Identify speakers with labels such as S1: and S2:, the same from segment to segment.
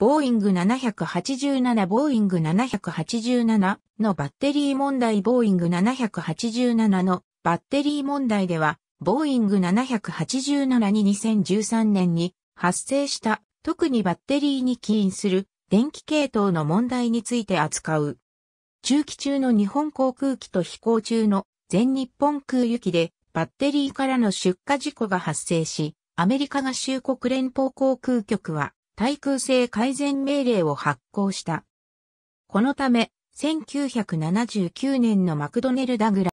S1: ボーイング787ボーイング787のバッテリー問題ボーイング787のバッテリー問題では、ボーイング787に2013年に発生した特にバッテリーに起因する電気系統の問題について扱う。中期中の日本航空機と飛行中の全日本空輸機でバッテリーからの出荷事故が発生し、アメリカ合衆国連邦航空局は対空性改善命令を発行した。このため、1979年のマクドネルダグラ、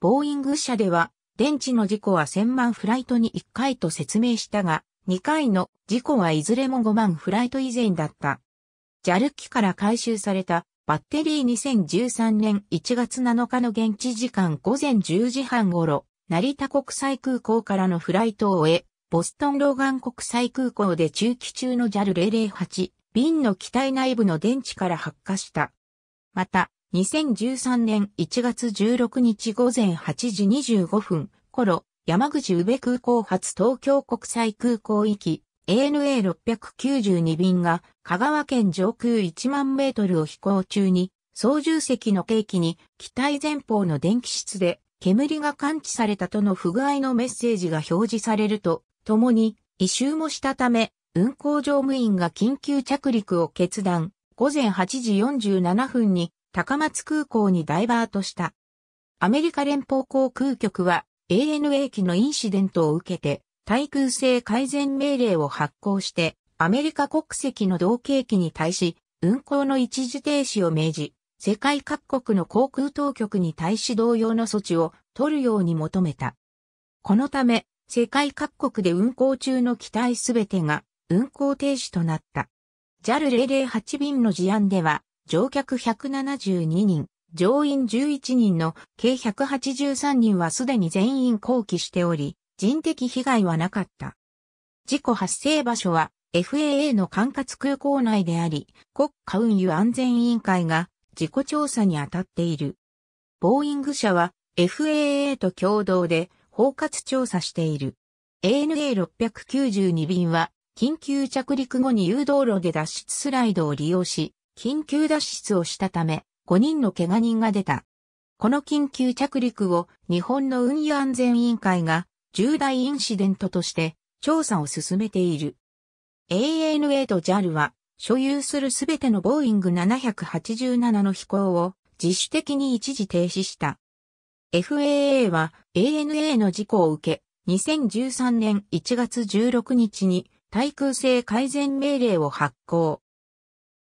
S1: ボーイング社では、電池の事故は1000万フライトに1回と説明したが、2回の事故はいずれも5万フライト以前だった。JAL 機から回収されたバッテリー2013年1月7日の現地時間午前10時半頃、成田国際空港からのフライトを終え、ボストンローガン国際空港で中期中の JAL008 便の機体内部の電池から発火した。また、2013年1月16日午前8時25分頃、山口宇部空港発東京国際空港行き ANA692 便が香川県上空1万メートルを飛行中に操縦席のケーキに機体前方の電気室で煙が感知されたとの不具合のメッセージが表示されると共に異臭もしたため、運航乗務員が緊急着陸を決断、午前8時47分に高松空港にダイバーとした。アメリカ連邦航空局は ANA 機のインシデントを受けて、対空性改善命令を発行して、アメリカ国籍の同系機に対し、運航の一時停止を命じ、世界各国の航空当局に対し同様の措置を取るように求めた。このため、世界各国で運航中の機体すべてが運航停止となった。JAL008 便の事案では、乗客172人、乗員11人の計183人はすでに全員降機しており、人的被害はなかった。事故発生場所は FAA の管轄空港内であり、国家運輸安全委員会が事故調査に当たっている。ボーイング社は FAA と共同で包括調査している。ANA692 便は、緊急着陸後に誘導路で脱出スライドを利用し、緊急脱出をしたため、5人の怪我人が出た。この緊急着陸を日本の運輸安全委員会が重大インシデントとして調査を進めている。ANA と JAL は所有するすべてのボーイング787の飛行を自主的に一時停止した。FAA は ANA の事故を受け、2013年1月16日に対空性改善命令を発行。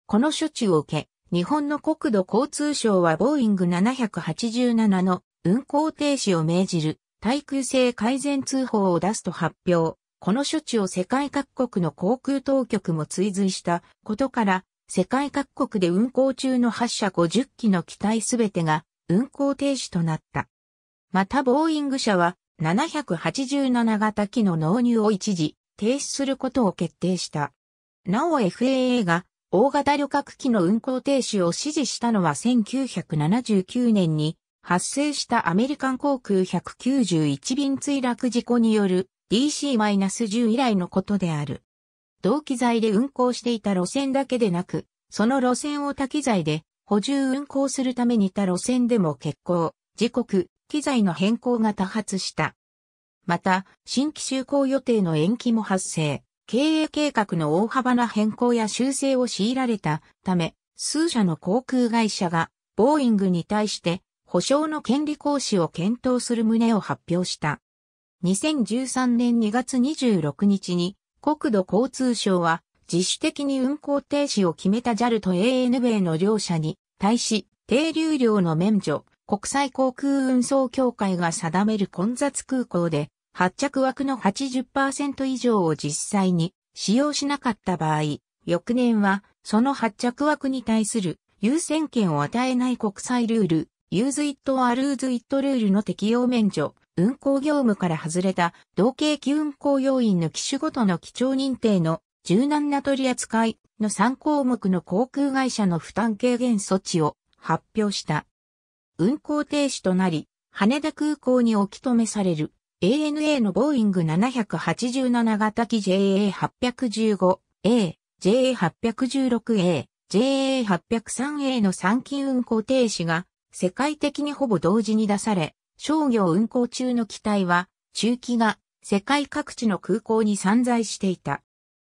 S1: この処置を受け、日本の国土交通省はボーイング787の運航停止を命じる対空性改善通報を出すと発表。この処置を世界各国の航空当局も追随したことから、世界各国で運航中の発射50機の機体すべてが運航停止となった。またボーイング社は787型機の納入を一時停止することを決定した。なお FAA が大型旅客機の運行停止を指示したのは1979年に発生したアメリカン航空191便墜落事故による DC-10 以来のことである。同機材で運行していた路線だけでなく、その路線を多機材で補充運行するために他路線でも欠航、時刻、機材の変更が多発した。また、新規就航予定の延期も発生、経営計画の大幅な変更や修正を強いられたため、数社の航空会社が、ボーイングに対して、保証の権利行使を検討する旨を発表した。2013年2月26日に、国土交通省は、自主的に運行停止を決めた JAL と ANA の両社に、対し、停留量の免除、国際航空運送協会が定める混雑空港で、発着枠の80%以上を実際に使用しなかった場合、翌年はその発着枠に対する優先権を与えない国際ルール、ユーズイットアルーズイットルールの適用免除、運航業務から外れた同系機運航要員の機種ごとの基調認定の柔軟な取り扱いの3項目の航空会社の負担軽減措置を発表した。運航停止となり、羽田空港に置き止めされる ANA のボーイング787型機 JA815A、JA816A、JA803A の3機運航停止が世界的にほぼ同時に出され、商業運航中の機体は中期が世界各地の空港に散在していた。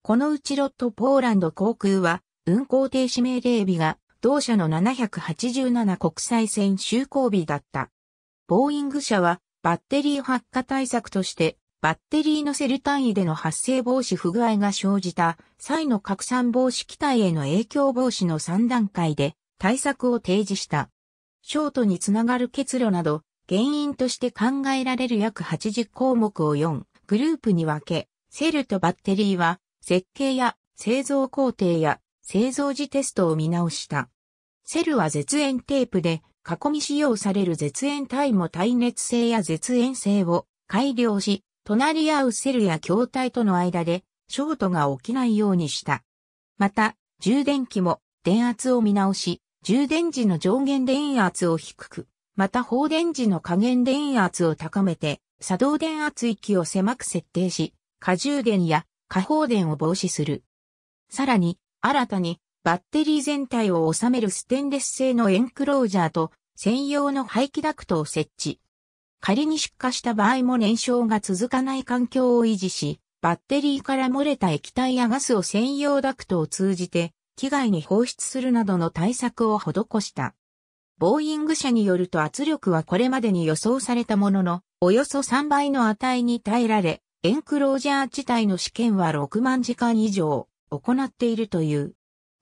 S1: このうちロットポーランド航空は運航停止命令日が同社の787国際線就航日だった。ボーイング社はバッテリー発火対策としてバッテリーのセル単位での発生防止不具合が生じた際の拡散防止機体への影響防止の3段階で対策を提示した。ショートにつながる結露など原因として考えられる約80項目を4グループに分け、セルとバッテリーは設計や製造工程や製造時テストを見直した。セルは絶縁テープで囲み使用される絶縁体も耐熱性や絶縁性を改良し、隣り合うセルや筐体との間でショートが起きないようにした。また、充電器も電圧を見直し、充電時の上限電圧を低く、また放電時の下限電圧を高めて、作動電圧域を狭く設定し、過充電や過放電を防止する。さらに、新たにバッテリー全体を収めるステンレス製のエンクロージャーと専用の排気ダクトを設置。仮に出火した場合も燃焼が続かない環境を維持し、バッテリーから漏れた液体やガスを専用ダクトを通じて、機外に放出するなどの対策を施した。ボーイング社によると圧力はこれまでに予想されたものの、およそ3倍の値に耐えられ、エンクロージャー自体の試験は6万時間以上。行っているという。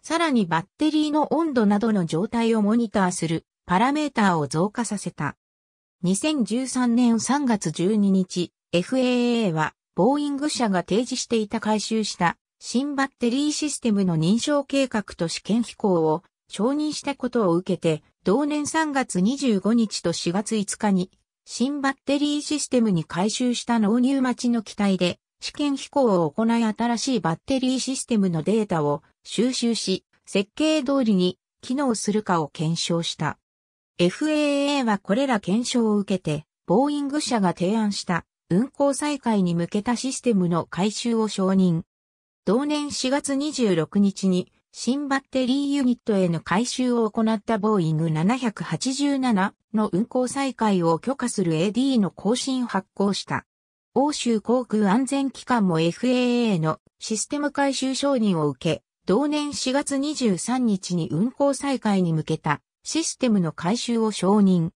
S1: さらにバッテリーの温度などの状態をモニターするパラメーターを増加させた。2013年3月12日、FAA はボーイング社が提示していた回収した新バッテリーシステムの認証計画と試験飛行を承認したことを受けて、同年3月25日と4月5日に新バッテリーシステムに回収した納入待ちの機体で試験飛行を行い新しいバッテリーシステムのデータを収集し、設計通りに機能するかを検証した。FAA はこれら検証を受けて、ボーイング社が提案した運航再開に向けたシステムの改修を承認。同年4月26日に新バッテリーユニットへの改修を行ったボーイング787の運航再開を許可する AD の更新を発行した。欧州航空安全機関も FAA のシステム改修承認を受け、同年4月23日に運航再開に向けたシステムの改修を承認。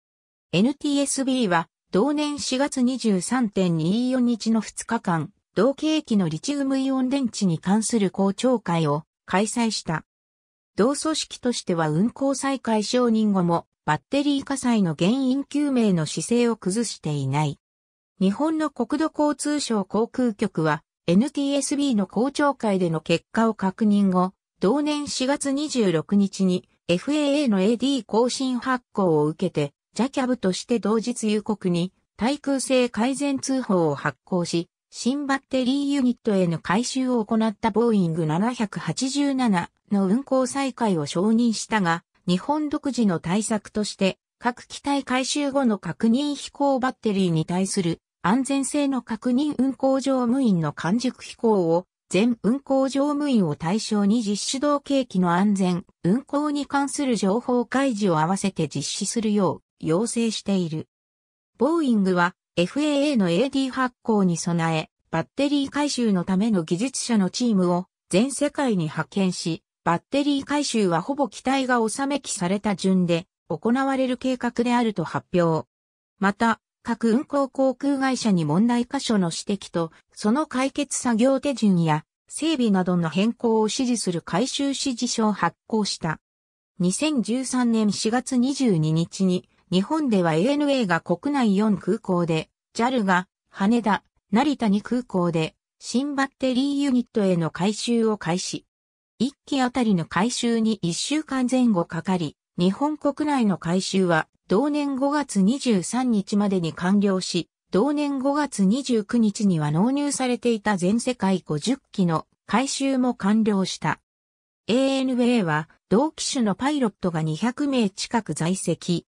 S1: NTSB は同年4月23.24日の2日間、同型機のリチウムイオン電池に関する公聴会を開催した。同組織としては運航再開承認後もバッテリー火災の原因究明の姿勢を崩していない。日本の国土交通省航空局は NTSB の公聴会での結果を確認後、同年4月26日に FAA の AD 更新発行を受けて、j a キ a b として同日有国に対空性改善通報を発行し、新バッテリーユニットへの回収を行ったボーイング787の運行再開を承認したが、日本独自の対策として、各機体回収後の確認飛行バッテリーに対する安全性の確認運行乗務員の完熟飛行を全運行乗務員を対象に実施動型機の安全、運行に関する情報開示を合わせて実施するよう要請している。ボーイングは FAA の AD 発行に備え、バッテリー回収のための技術者のチームを全世界に派遣し、バッテリー回収はほぼ機体が収めきされた順で行われる計画であると発表。また、各運航航空会社に問題箇所の指摘と、その解決作業手順や、整備などの変更を指示する改修指示書を発行した。2013年4月22日に、日本では ANA が国内4空港で、JAL が羽田、成田に空港で、新バッテリーユニットへの改修を開始。1機あたりの改修に1週間前後かかり、日本国内の改修は同年5月23日までに完了し、同年5月29日には納入されていた全世界50機の回収も完了した。ANA は同機種のパイロットが200名近く在籍。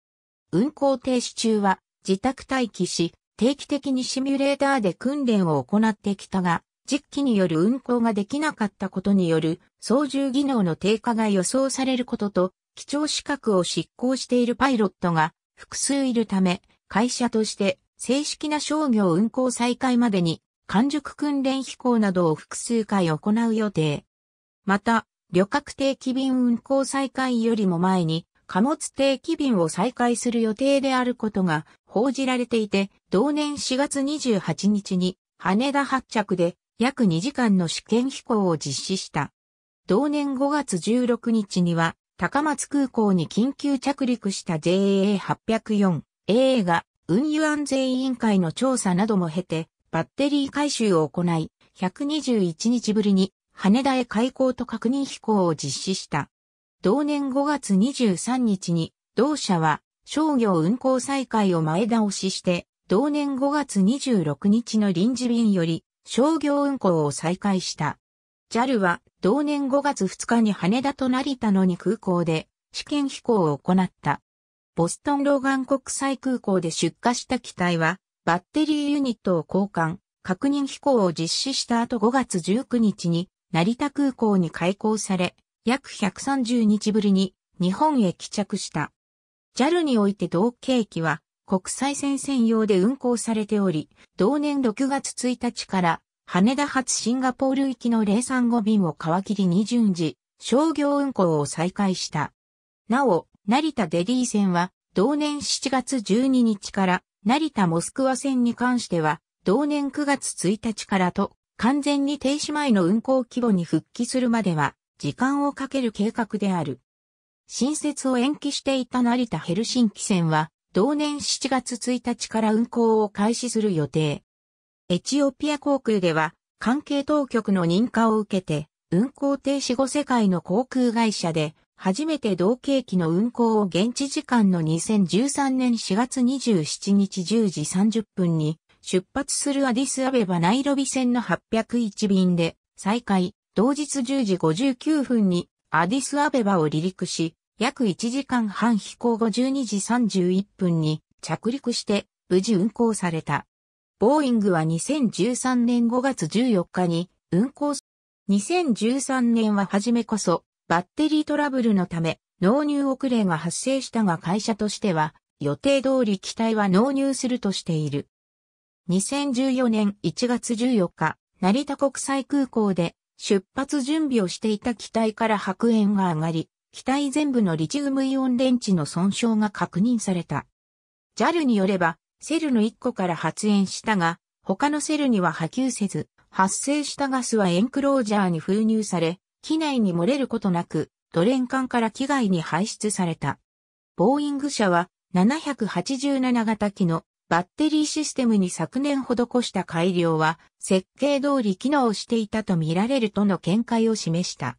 S1: 運行停止中は自宅待機し、定期的にシミュレーターで訓練を行ってきたが、実機による運行ができなかったことによる操縦技能の低下が予想されることと、機長資格を執行しているパイロットが複数いるため、会社として正式な商業運行再開までに完熟訓練飛行などを複数回行う予定。また、旅客定期便運行再開よりも前に貨物定期便を再開する予定であることが報じられていて、同年4月28日に羽田発着で約2時間の試験飛行を実施した。同年5月16日には高松空港に緊急着陸した JA804、AA が運輸安全委員会の調査なども経て、バッテリー回収を行い、121日ぶりに羽田へ開港と確認飛行を実施した。同年5月23日に、同社は商業運航再開を前倒しして、同年5月26日の臨時便より商業運航を再開した。JAL は同年5月2日に羽田と成田のに空港で試験飛行を行った。ボストンローガン国際空港で出荷した機体はバッテリーユニットを交換、確認飛行を実施した後5月19日に成田空港に開港され、約130日ぶりに日本へ帰着した。JAL において同型機は国際線専用で運航されており、同年6月1日から羽田発シンガポール行きの035便を皮切りに順次、商業運行を再開した。なお、成田デリー線は、同年7月12日から、成田モスクワ線に関しては、同年9月1日からと、完全に停止前の運行規模に復帰するまでは、時間をかける計画である。新設を延期していた成田ヘルシンキ線は、同年7月1日から運行を開始する予定。エチオピア航空では、関係当局の認可を受けて、運航停止後世界の航空会社で、初めて同型機の運航を現地時間の2013年4月27日10時30分に出発するアディスアベバナイロビ線の801便で再開、同日10時59分にアディスアベバを離陸し、約1時間半飛行後12時31分に着陸して無事運航された。ボーイングは2013年5月14日に運航。2013年は初めこそバッテリートラブルのため納入遅れが発生したが会社としては予定通り機体は納入するとしている。2014年1月14日、成田国際空港で出発準備をしていた機体から白煙が上がり、機体全部のリチウムイオン電池の損傷が確認された。JAL によれば、セルの1個から発煙したが、他のセルには波及せず、発生したガスはエンクロージャーに封入され、機内に漏れることなく、ドレン管から機外に排出された。ボーイング社は787型機のバッテリーシステムに昨年施した改良は設計通り機能していたと見られるとの見解を示した。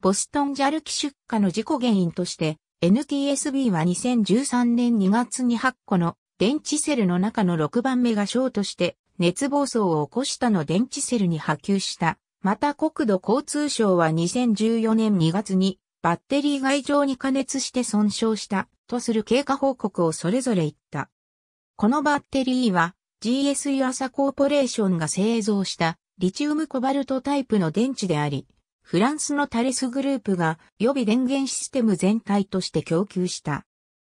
S1: ボストンジャル機出荷の事故原因として NTSB は2013年2月に8個の電池セルの中の6番目がショートして熱暴走を起こしたの電池セルに波及した。また国土交通省は2014年2月にバッテリー外上に加熱して損傷したとする経過報告をそれぞれ言った。このバッテリーは GS ユアサコーポレーションが製造したリチウムコバルトタイプの電池であり、フランスのタレスグループが予備電源システム全体として供給した。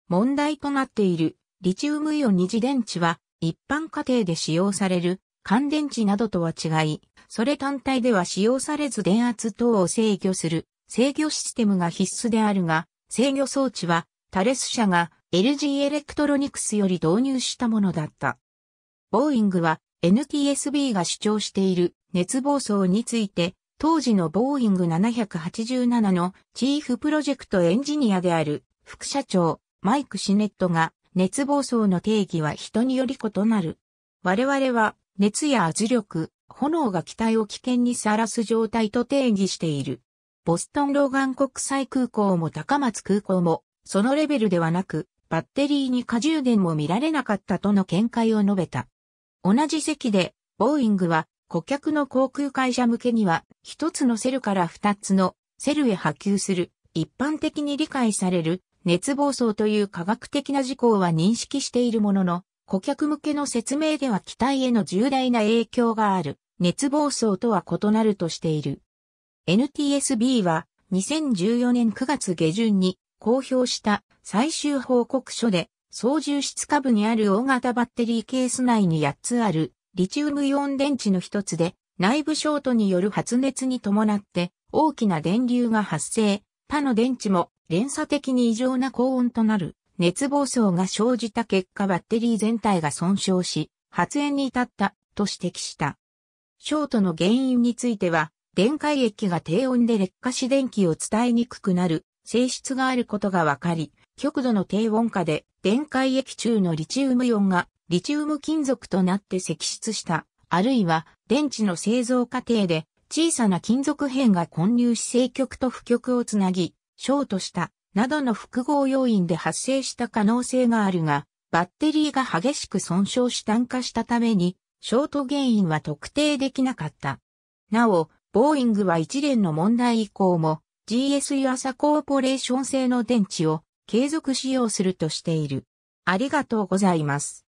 S1: 問題となっているリチウムイオン二次電池は一般家庭で使用される乾電池などとは違い、それ単体では使用されず電圧等を制御する制御システムが必須であるが、制御装置はタレス社が LG エレクトロニクスより導入したものだった。ボーイングは NTSB が主張している熱暴走について、当時のボーイング787のチーフプロジェクトエンジニアである副社長マイク・シネットが熱暴走の定義は人により異なる。我々は熱や圧力、炎が機体を危険にさらす状態と定義している。ボストンローガン国際空港も高松空港も、そのレベルではなく、バッテリーに過充電も見られなかったとの見解を述べた。同じ席で、ボーイングは、顧客の航空会社向けには、一つのセルから二つのセルへ波及する、一般的に理解される熱暴走という科学的な事項は認識しているものの、顧客向けの説明では機体への重大な影響がある、熱暴走とは異なるとしている。NTSB は2014年9月下旬に公表した最終報告書で、操縦室下部にある大型バッテリーケース内に8つあるリチウムイオン電池の一つで内部ショートによる発熱に伴って大きな電流が発生、他の電池も連鎖的に異常な高温となる熱暴走が生じた結果バッテリー全体が損傷し、発煙に至ったと指摘した。ショートの原因については、電解液が低温で劣化し電気を伝えにくくなる性質があることが分かり、極度の低温下で電解液中のリチウムイオンがリチウム金属となって積出した、あるいは電池の製造過程で小さな金属片が混入し正極と負極をつなぎ、ショートした、などの複合要因で発生した可能性があるが、バッテリーが激しく損傷し炭化したために、ショート原因は特定できなかった。なお、ボーイングは一連の問題以降も、GS u 朝コーポレーション製の電池を継続使用するとしている。ありがとうございます。